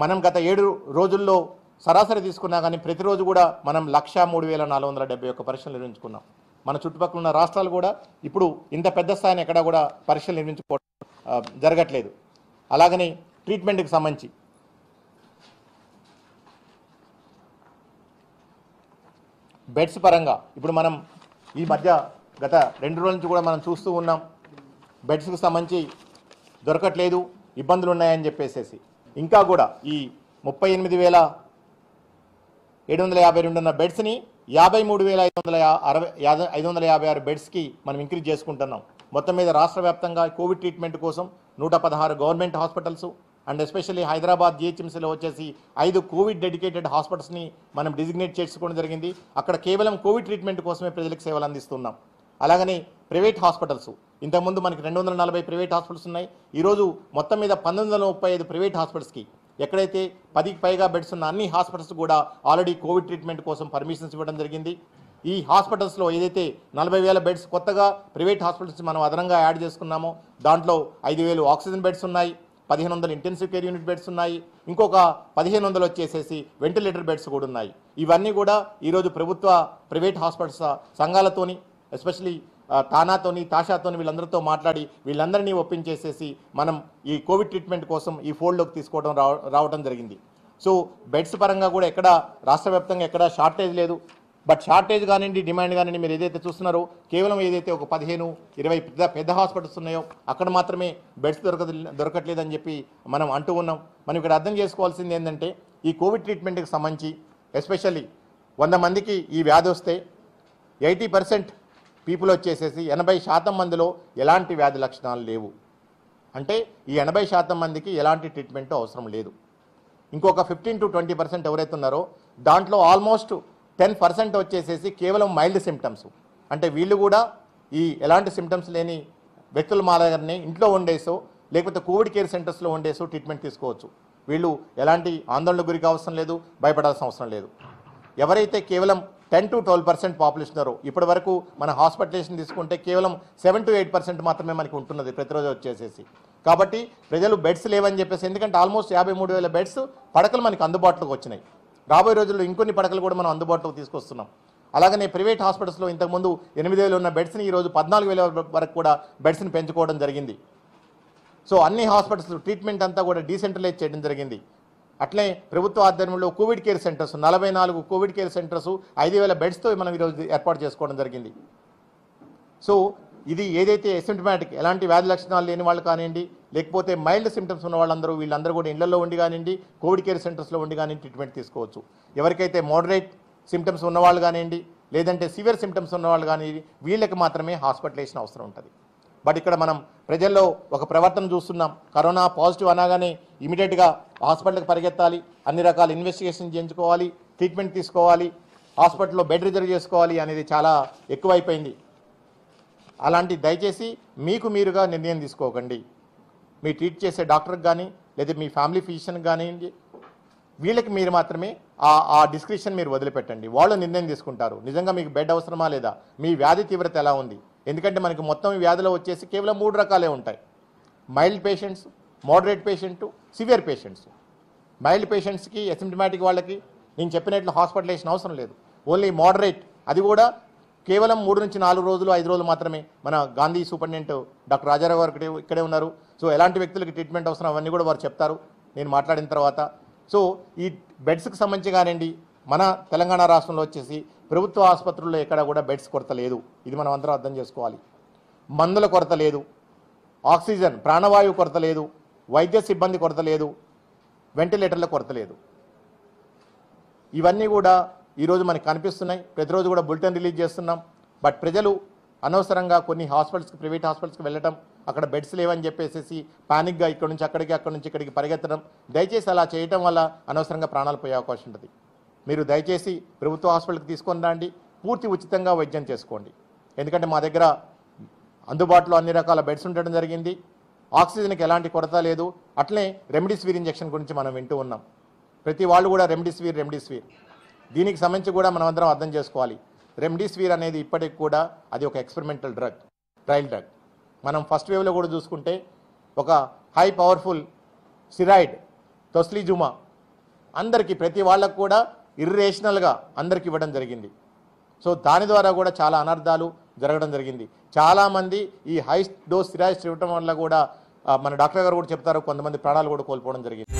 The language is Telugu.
మనం గత ఏడు రోజుల్లో సరాసరి తీసుకున్నా కానీ ప్రతిరోజు కూడా మనం లక్షా మూడు వేల నాలుగు వందల డెబ్బై ఒక్క పరీక్షలు నిర్మించుకున్నాం మన చుట్టుపక్కల ఉన్న రాష్ట్రాలు కూడా ఇప్పుడు ఇంత పెద్ద స్థాయిని ఎక్కడా కూడా పరీక్షలు నిర్మించుకోవడం జరగట్లేదు అలాగనే ట్రీట్మెంట్కి సంబంధించి బెడ్స్ పరంగా ఇప్పుడు మనం ఈ మధ్య గత రెండు రోజుల నుంచి కూడా మనం చూస్తూ ఉన్నాం బెడ్స్కి సంబంధించి దొరకట్లేదు ఇబ్బందులు ఉన్నాయని చెప్పేసేసి ఇంకా కూడా ఈ ముప్పై ఎనిమిది వేల ఏడు వందల యాభై రెండు ఉన్న బెడ్స్ని యాభై మూడు వేల ఐదు వందల అరవై ఐదు వందల యాభై ఆరు బెడ్స్కి మనం ఇంక్రీజ్ చేసుకుంటున్నాం మొత్తం మీద రాష్ట్ర వ్యాప్తంగా కోవిడ్ ట్రీట్మెంట్ కోసం నూట పదహారు government hospitals and especially Hyderabad జిహెచ్ఎంసీలో వచ్చేసి ఐదు కోవిడ్ డెడికేటెడ్ హాస్పిటల్స్ని మనం డిజిగ్నేట్ చేసుకోవడం జరిగింది అక్కడ కేవలం కోవిడ్ ట్రీట్మెంట్ కోసమే ప్రజలకు సేవలు అందిస్తున్నాం అలాగని ప్రైవేట్ హాస్పిటల్స్ ఇంతకుముందు మనకి రెండు వందల నలభై ప్రైవేట్ హాస్పిటల్స్ ఉన్నాయి ఈరోజు మొత్తం మీద పంతొమ్మిది వందల ముప్పై ఐదు ప్రైవేట్ హాస్పిటల్స్కి ఎక్కడైతే పదికి పైగా బెడ్స్ ఉన్న అన్ని హాస్పిటల్స్ కూడా ఆల్రెడీ కోవిడ్ ట్రీట్మెంట్ కోసం పర్మిషన్స్ ఇవ్వడం జరిగింది ఈ హాస్పిటల్స్లో ఏదైతే నలభై వేల బెడ్స్ కొత్తగా ప్రైవేట్ హాస్పిటల్స్ మనం అదనంగా యాడ్ చేసుకున్నామో దాంట్లో ఐదు వేలు ఆక్సిజన్ బెడ్స్ ఉన్నాయి పదిహేను వందల ఇంటెన్సివ్ కేర్ యూనిట్ బెడ్స్ ఉన్నాయి ఇంకొక పదిహేను వందలు వచ్చేసేసి వెంటిలేటర్ బెడ్స్ కూడా ఉన్నాయి ఇవన్నీ కూడా ఈరోజు ప్రభుత్వ ప్రైవేట్ హాస్పిటల్స్ సంఘాలతోని ఎస్పెషలీ తానాతోని తాషాతోని వీళ్ళందరితో మాట్లాడి వీళ్ళందరినీ ఒప్పించేసేసి మనం ఈ కోవిడ్ ట్రీట్మెంట్ కోసం ఈ ఫోల్డ్లోకి తీసుకోవడం రావడం జరిగింది సో బెడ్స్ పరంగా కూడా ఎక్కడ రాష్ట్ర వ్యాప్తంగా ఎక్కడ షార్టేజ్ లేదు బట్ షార్టేజ్ కానివ్వండి డిమాండ్ కానివ్వండి మీరు ఏదైతే చూస్తున్నారో కేవలం ఏదైతే ఒక పదిహేను ఇరవై పెద్ద పెద్ద హాస్పిటల్స్ ఉన్నాయో అక్కడ మాత్రమే బెడ్స్ దొరక దొరకట్లేదని చెప్పి మనం అంటూ ఉన్నాం మనం ఇక్కడ అర్థం చేసుకోవాల్సింది ఏంటంటే ఈ కోవిడ్ ట్రీట్మెంట్కి సంబంధించి ఎస్పెషల్లీ వంద మందికి ఈ వ్యాధి వస్తే ఎయిటీ పర్సెంట్ పీపుల్ వచ్చేసేసి ఎనభై శాతం మందిలో ఎలాంటి వ్యాధి లక్షణాలు లేవు అంటే ఈ ఎనభై శాతం మందికి ఎలాంటి ట్రీట్మెంట్ అవసరం లేదు ఇంకొక ఫిఫ్టీన్ టు ట్వంటీ పర్సెంట్ ఎవరైతే ఉన్నారో దాంట్లో ఆల్మోస్ట్ టెన్ పర్సెంట్ వచ్చేసేసి కేవలం మైల్డ్ సిమ్టమ్స్ అంటే వీళ్ళు కూడా ఈ ఎలాంటి సిమ్టమ్స్ లేని వ్యక్తులు మా దగ్గరనే ఇంట్లో ఉండేసో లేకపోతే కోవిడ్ కేర్ సెంటర్స్లో ఉండేసో ట్రీట్మెంట్ తీసుకోవచ్చు వీళ్ళు ఎలాంటి ఆందోళనకు గురికి అవసరం లేదు భయపడాల్సిన అవసరం లేదు ఎవరైతే కేవలం ten to twelve percent population ఉన్నారు ఇప్పటి వరకు మన హాస్పిటలేషన్ తీసుకుంటే కేవలం సెవెన్ టు ఎయిట్ పర్సెంట్ మాత్రమే మనకి ఉంటున్నది ప్రతిరోజు వచ్చేసేసి కాబట్టి ప్రజలు బెడ్స్ లేవని చెప్పేసి ఎందుకంటే ఆల్మోస్ట్ యాభై మూడు వేల బెడ్స్ పడకలు మనకి అందుబాటులోకి వచ్చినాయి రాబోయే రోజుల్లో ఇంకొన్ని పడకలు కూడా మనం అందుబాటులోకి తీసుకొస్తున్నాం అలాగనే ప్రైవేట్ హాస్పిటల్స్లో ఇంతకుముందు ఎనిమిది వేలు ఉన్న బెడ్స్ని ఈరోజు పద్నాలుగు వేల వరకు కూడా బెడ్స్ని పెంచుకోవడం జరిగింది సో అన్ని హాస్పిటల్స్ ట్రీట్మెంట్ అంతా కూడా డీసెంట్రలైజ్ చేయడం జరిగింది అట్లే ప్రభుత్వ ఆధ్వర్యంలో కోవిడ్ కేర్ సెంటర్స్ నలభై నాలుగు కోవిడ్ కేర్ సెంటర్స్ ఐదు వేల బెడ్స్తో మనం ఈరోజు ఏర్పాటు చేసుకోవడం జరిగింది సో ఇది ఏదైతే అసిమ్టమాటిక్ ఎలాంటి వ్యాధి లక్షణాలు లేని వాళ్ళు కానివ్వండి లేకపోతే మైల్డ్ సిమ్టమ్స్ ఉన్న వాళ్ళందరూ వీళ్ళందరూ కూడా ఇళ్లలో ఉండి కానివ్వండి కోవిడ్ కేర్ సెంటర్స్లో ఉండి కానివ్వండి ట్రీట్మెంట్ తీసుకోవచ్చు ఎవరికైతే మోడరేట్ సిమ్టమ్స్ ఉన్నవాళ్ళు కానివ్వండి లేదంటే సివియర్ సిమ్టమ్స్ ఉన్నవాళ్ళు కానివ్వండి వీళ్ళకి మాత్రమే హాస్పిటలేషన్ అవసరం ఉంటుంది బట్ ఇక్కడ మనం ప్రజల్లో ఒక ప్రవర్తన చూస్తున్నాం కరోనా పాజిటివ్ అనగానే ఇమీడియట్గా హాస్పిటల్కి పరిగెత్తాలి అన్ని రకాల ఇన్వెస్టిగేషన్ చేయించుకోవాలి ట్రీట్మెంట్ తీసుకోవాలి హాస్పిటల్లో బెడ్ రిజర్వ్ చేసుకోవాలి అనేది చాలా ఎక్కువైపోయింది అలాంటి దయచేసి మీకు మీరుగా నిర్ణయం తీసుకోకండి మీ ట్రీట్ చేసే డాక్టర్కి కానీ లేదా మీ ఫ్యామిలీ ఫిజిషియన్ కానీ వీళ్ళకి మీరు మాత్రమే ఆ ఆ డిస్క్రిప్షన్ మీరు వదిలిపెట్టండి వాళ్ళు నిర్ణయం తీసుకుంటారు నిజంగా మీకు బెడ్ అవసరమా లేదా మీ వ్యాధి తీవ్రత ఎలా ఉంది ఎందుకంటే మనకి మొత్తం వ్యాధిలో వచ్చేసి కేవలం మూడు రకాలే ఉంటాయి mild patients moderate patient severe patients mild పేషెంట్స్కి అసిమ్టమాటిక్ వాళ్ళకి నేను చెప్పినట్లు హాస్పిటలైజేషన్ అవసరం లేదు ఓన్లీ మోడరేట్ అది కూడా కేవలం మూడు నుంచి నాలుగు రోజులు ఐదు రోజులు మాత్రమే మన గాంధీ సూపరింటెంట్ డాక్టర్ రాజారావు గారు ఇక్కడే ఉన్నారు సో ఎలాంటి వ్యక్తులకి ట్రీట్మెంట్ అవసరం అవన్నీ కూడా వారు చెప్తారు నేను మాట్లాడిన తర్వాత సో ఈ బెడ్స్కి సంబంధించి కానివ్వండి మన తెలంగాణ రాష్ట్రంలో వచ్చేసి ప్రభుత్వ ఆసుపత్రుల్లో ఎక్కడ కూడా బెడ్స్ కొరత లేదు ఇది మనం అందరం అర్థం చేసుకోవాలి మందుల కొరత లేదు ఆక్సిజన్ ప్రాణవాయువు కొరత లేదు వైద్య సిబ్బంది కొరత లేదు వెంటిలేటర్ల కొరత లేదు ఇవన్నీ కూడా ఈరోజు మనకు కనిపిస్తున్నాయి ప్రతిరోజు కూడా బులెటిన్ రిలీజ్ చేస్తున్నాం బట్ ప్రజలు అనవసరంగా కొన్ని హాస్పిటల్స్కి ప్రైవేట్ హాస్పిటల్స్కి వెళ్ళటం అక్కడ బెడ్స్ లేవని చెప్పేసి పానిక్గా ఇక్కడ నుంచి అక్కడికి అక్కడ నుంచి ఇక్కడికి పరిగెత్తడం దయచేసి అలా చేయటం వల్ల అనవసరంగా ప్రాణాలు పోయే అవకాశం ఉంటుంది మీరు దయచేసి ప్రభుత్వ హాస్పిటల్కి తీసుకొని రండి పూర్తి ఉచితంగా వైద్యం చేసుకోండి ఎందుకంటే మా దగ్గర అందుబాటులో అన్ని రకాల బెడ్స్ ఉండడం జరిగింది ఆక్సిజన్కి ఎలాంటి కొరత లేదు అట్లే రెమ్డిసివిర్ ఇంజక్షన్ గురించి మనం వింటూ ఉన్నాం ప్రతి వాళ్ళు కూడా రెమ్డిసివిర్ రెమ్డిసివిర్ దీనికి సంబంధించి కూడా మనం అందరం అర్థం చేసుకోవాలి రెమ్డిసివిర్ అనేది ఇప్పటికి కూడా అది ఒక ఎక్స్పెరిమెంటల్ డ్రగ్ ట్రయల్ డ్రగ్ మనం ఫస్ట్ వేవ్లో కూడా చూసుకుంటే ఒక హై పవర్ఫుల్ సిరాయిడ్ తొస్లిజుమా అందరికీ ప్రతి వాళ్ళకు కూడా ఇర్రేషనల్గా అందరికి ఇవ్వడం జరిగింది సో దాని ద్వారా కూడా చాలా అనర్థాలు జరగడం జరిగింది చాలామంది ఈ హై డోస్ సిరాయిస్ ఇవ్వటం వల్ల కూడా మన డాక్టర్ గారు కూడా చెప్తారు కొంతమంది ప్రాణాలు కూడా కోల్పోవడం జరిగింది